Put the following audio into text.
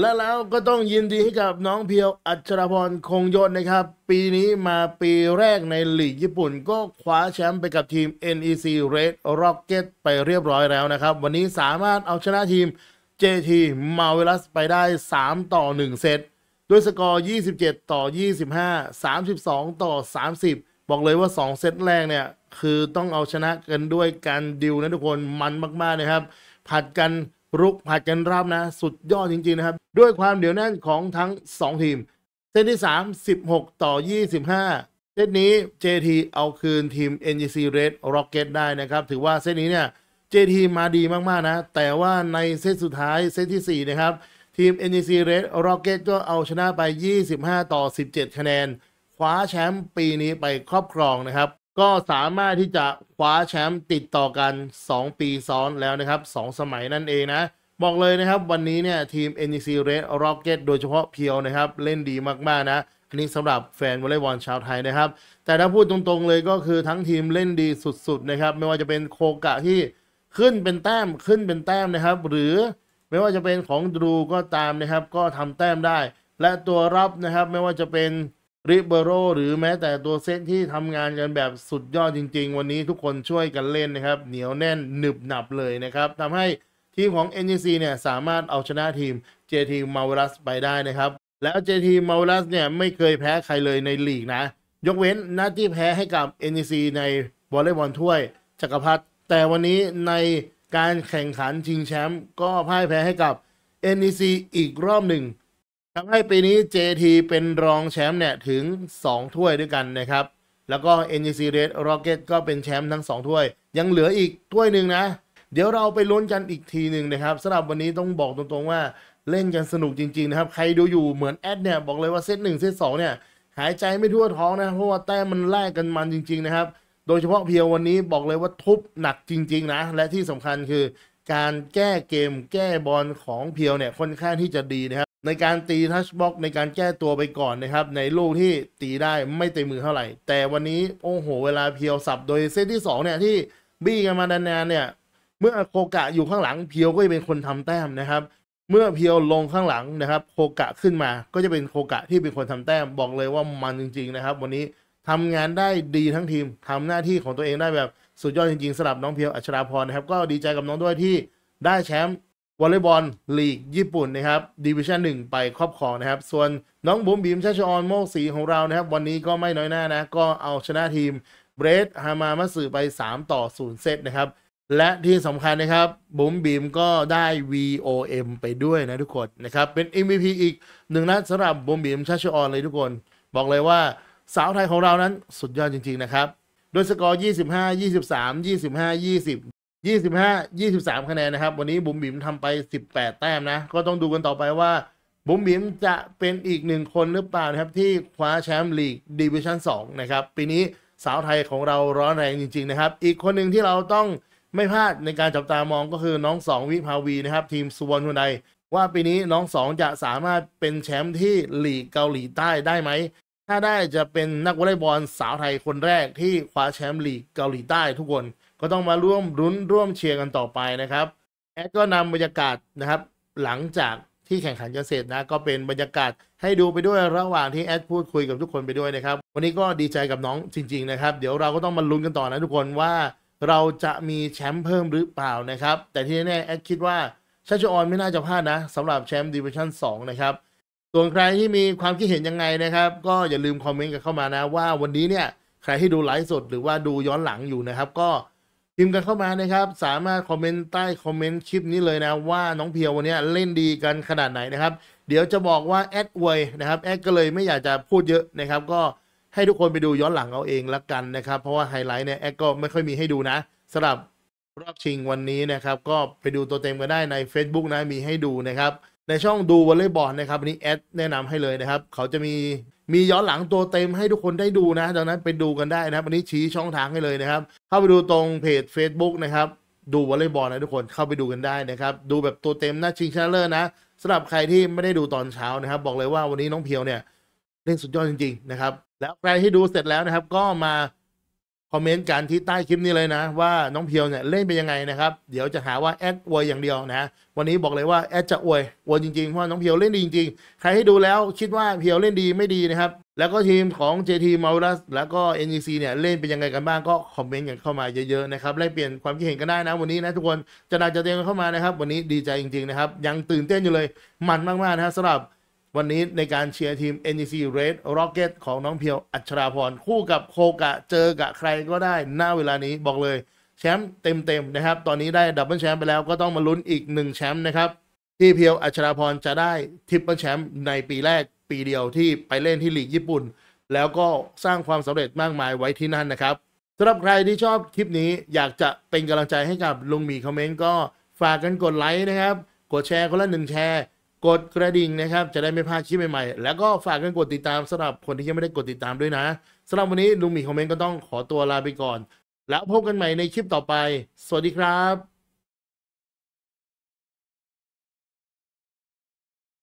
และแล้วก็ต้องยินดีให้กับน้องเพียวอัชรพรคงยศนะครับ ปีนี้มาปีแรกในลีกญี่ปุ่นก็คว้าแชมป์ไปกับทีม NEC Red Rocket ไปเรียบร้อยแล้วนะครับ วันนี้สามารถเอาชนะทีม JT m a r v e l o u s ไปได้ 3 ต่อ 1 เซต ด้วยสกอร์ 27 ต่อ 25 32 ต่อ 30 บอกเลยว่า 2 เซตแรกเนี่ย คือต้องเอาชนะกันด้วยการดิวนะทุกคนมันมากๆนะครับ ผัดกันรุกผัดกันรับนะ สุดยอดจริงๆ นะครับ ด้วยความเดี่ยวแน่นของทั้ง 2 ทีม เซตที่ 3 16 ต่อ 25 เซตนี้ JT เอาคืนทีม NGC Red Rocket ได้นะครับ ถือว่าเซตนี้เนี่ย JT มาดีมากๆนะ แต่ว่าในเซตสุดท้าย เซตที่ 4 นะครับทีม NGC Red Rocket ก็เอาชนะไป 25 ต่อ 17 คะแนนคว้าแชมป์ปีนี้ไปครอบครองนะครับก็สามารถที่จะคว้าแชมป์ติดต่อกัน 2 ปีซ้อนแล้วนะครับ 2 สมัยนั่นเองนะ บอกเลยนะครับวันนี้เนี่ย ทีม NEC Red Rocket โดยเฉพาะเพียวนะครับเล่นดีมากๆ นะอันนี้สำหรับแฟนวอลเลย์บอลชาวไทยนะครับ แต่ถ้าพูดตรงๆเลยก็คือทั้งทีมเล่นดีสุดๆ นะครับ ไม่ว่าจะเป็นโคกะที่ขึ้นเป็นแต้มขึ้นเป็นแต้มนะครับ หรือไม่ว่าจะเป็นของดูก็ตามนะครับก็ทำแต้มได้ และตัวรับนะครับไม่ว่าจะเป็นริเบโรหรือแม้แต่ตัวเซตที่ทำงานกันแบบสุดยอดจริง ๆ วันนี้ทุกคนช่วยกันเล่นนะครับ เหนียวแน่น หนึบหนับเลยนะครับทำให้ทีมของ n อ c เนี่ยสามารถเอาชนะทีม JT m a v e r ั s ไปได้นะครับ แล้ว JT m a v e r ั s เนี่ยไม่เคยแพ้ใครเลยในลีกนะ ยกเว้นนัดที่แพ้ให้กับ n อ c ในวอลเลย์บอลถ้วย จักรพรรดิแต่วันนี้ในการแข่งขันชิงแชมป์ก็พ่ายแพ้ให้กับ NEC อีกรอบหนึ่งทำให้ปีนี้ JT เป็นรองแชมป์เนี่ยถึง 2 ถ้วยด้วยกันนะครับ แล้วก็ n e c Red Rocket ก็เป็นแชมป์ทั้ง 2 ถ้วย ยังเหลืออีกถ้วยหนึ่งนะ เดี๋ยวเราไปลุ้นกันอีกทีหนึ่งนะครับสำหรับวันนี้ต้องบอกตรง ๆว่าเล่นกันสนุกจริง ๆ นะครับ ใครดูอยู่เหมือนแอดเนี่ยบอกเลยว่าเซตหนึ่งเซตสองเนี่ย หายใจไม่ทั่วท้องนะเพราะว่าแต้มมันแลกกันมันจริงๆนะครับโดยเฉพาะเพียววันนี้บอกเลยว่าทุบหนักจริงๆนะและที่สำคัญคือ การแก้เกมแก้บอลของเพียวเนี่ยค่อนข้างที่จะดีนะครับในการตีทัชบล็อกในการแก้ตัวไปก่อนนะครับ ในลูกที่ตีได้ไม่เต็มมือเท่าไหร่ แต่วันนี้โอ้โหเวลาเพียวสับโดยเซตที่ 2 เนี่ยที่บี้กันมานานๆเนี่ยเมื่อโคกะอยู่ข้างหลังเพียวก็จะเป็นคนทำแต้มนะครับเมื่อเพียวลงข้างหลังนะครับโคกะขึ้นมาก็จะเป็นโคกะที่เป็นคนทำแต้มบอกเลยว่ามันจริง ๆนะครับ วันนี้ทำงานได้ดีทั้งทีมทำหน้าที่ของตัวเองได้แบบสุดยอดจริง ๆสำหรับน้องเพียวอัชราพรนะครับก็ดีใจกับน้องด้วยที่ได้แชมป์วอลเลย์บอลลีกญี่ปุ่นนะครับดิวิชั่นหนึ่งไปครอบครองนะครับ ส่วน น้องบุ๋มบีมชาชออน โมกสีของเรานะครับ วันนี้ก็ไม่น้อยหน้านะ ก็เอาชนะทีมเบรดฮามามาสือไป 3 ต่อ 0เซตนะครับ และที่สำคัญนะครับ บุ๋มบีมก็ได้ VOM ไปด้วยนะทุกคนนะครับ เป็น MVP อีกหนึ่งนัดสำหรับบุ๋มบีมชาชออนเลยทุกคน บอกเลยว่าสาวไทยของเรานั้นสุดยอดจริงๆนะครับโดยสกอร์25 23 25 20ยี่สิบห้ายี่สิบสามคะแนนนะครับ วันนี้บุ๋มบิ๋มทำไปสิบแปดแต้มนะ ก็ต้องดูกันต่อไปว่าบุ๋มบิ๋มจะเป็นอีกหนึ่งคนหรือเปล่านะครับ ที่คว้าแชมป์ลีกดิวิชั่นสองนะครับ ปีนี้สาวไทยของเราร้อนแรงจริงๆ นะครับ อีกคนหนึ่งที่เราต้องไม่พลาดในการจับตามองก็คือน้องสองวิภาวีนะครับทีมสุวรรณทุนใดว่าปีนี้น้องสองจะสามารถเป็นแชมป์ที่ลีกเกาหลีใต้ได้ไหมถ้าได้จะเป็นนักวอลเลย์บอลสาวไทยคนแรกที่คว้าแชมป์ลีกเกาหลีใต้ทุกคนก็ต้องมาร่วมรุ้นร่วมเชียร์กันต่อไปนะครับแอดก็นำบรรยากาศนะครับ หลังจากที่แข่งขันกันเสร็จนะก็เป็นบรรยากาศให้ดูไปด้วยระหว่างที่แอดพูดคุยกับทุกคนไปด้วย นะครับ วันนี้ก็ดีใจกับน้องจริง ๆ นะครับ เดี๋ยวเราก็ต้องมาลุ้นกันต่อนะ ทุกคนว่าเราจะมีแชมป์เพิ่มหรือเปล่านะครับ แต่ที่แน่ๆแอดคิดว่าชาชออนไม่น่าจะพลาดนะสำหรับแชมป์ดิวิชั่น2นะครับส่วนใครที่มีความคิดเห็นยังไงนะครับ ก็อย่าลืมคอมเมนต์กันเข้ามานะ ว่าวันนี้เนี่ยใครที่ดูไลฟ์สดหรือว่าดูย้อนหลังอยู่นะครับก็พิมพ์กันเข้ามานะครับสามารถคอมเมนต์ใต้คอมเมนต์คลิปนี้เลยนะว่าน้องเพียววันนี้เล่นดีกันขนาดไหนนะครับเดี๋ยวจะบอกว่า แอดเวยนะครับแอดก็เลยไม่อยากจะพูดเยอะนะครับ ก็ให้ทุกคนไปดูย้อนหลังเอาเองละกันนะครับเพราะว่าไฮไลท์เนี่ยแอดก็ไม่ค่อยมีให้ดูนะสำหรับรอบชิงวันนี้นะครับก็ไปดูตัวเต็มกันได้ใน Facebook นะมีให้ดูนะครับในช่องดูวอลเลย์บอลนะครับวันี้แอดแนะนำให้เลยนะครับ เขาจะมีมีย้อนหลังตัวเต็มให้ทุกคนได้ดูนะ ดังนั้นไปดูกันได้นะครับ วันนี้ชี้ช่องทางให้เลยนะครับ เข้าไปดูตรงเพจ Facebook นะครับ ดูวอลเลย์บอลนะ ทุกคน เข้าไปดูกันได้นะครับ ดูแบบตัวเต็มนะชิงชนะเลิศนะสำหรับใครที่ไม่ได้ดูตอนเช้านะครับ บอกเลยว่าวันนี้น้องเพียวเนี่ยเล่นสุดยอดจริงๆนะครับ แล้วใครที่ดูเสร็จแล้วนะครับ ก็มาคอมเมนต์กันที่ใต้คลิปนี้เลยนะว่าน้องเพียวเนี่ยเล่นเป็นยังไงนะครับ เดี๋ยวจะหาว่าแอดอวยอย่างเดียวนะ วันนี้บอกเลยว่าแอดจะอวยอวยจริงๆเพราะน้องเพียวเล่นดีจริง ๆ ใครให้ดูแล้วคิดว่าเพียวเล่นดีไม่ดีนะครับแล้วก็ทีมของ JT m a u r u s แล้วก็ NEC เนี่ยเล่นเป็นยังไงกันบ้างก็คอมเมนต์กันเข้ามาเยอะๆนะครับแลกเปลี่ยนความคิดเห็นกันได้นะ วันนี้นะทุกคนจะนาจะเตียงเข้ามานะครับวันนี้ดีใจจริงๆนะครับยังตื่นเต้นอยู่เลยมันมากๆนะสำหรับวันนี้ในการเชียร์ทีม NEC Red Rocket ของน้องเพียวอัชราพรคู่กับโคกะเจอกับใครก็ได้หน้าเวลานี้บอกเลยแชมป์เต็มๆนะครับตอนนี้ได้ดับเบิลแชมป์ไปแล้วก็ต้องมาลุ้นอีกหนึ่งแชมป์นะครับ ที่เพียวอัชราพรจะได้ทริปเปิลแชมป์ในปีแรกปีเดียวที่ไปเล่นที่ลีกญี่ปุ่น แล้วก็สร้างความสำเร็จมากมายไว้ที่นั่นนะครับสำหรับใครที่ชอบคลิปนี้อยากจะเป็นกำลังใจให้กับลุงหมีคอมเมนต์ก็ฝากกันกดไลค์นะครับกดแชร์คนละหนึ่งแชร์กดกระดิ่งนะครับ จะได้ไม่พลาดคลิปใหม่ๆ แล้วก็ฝากกันกดติดตามสำหรับคนที่ยังไม่ได้กดติดตามด้วยนะสำหรับวันนี้ ลุงหมีคอมเมนต์ก็ต้องขอตัวลาไปก่อน แล้วพบกันใหม่ในคลิปต่อไป สวัสดีครับ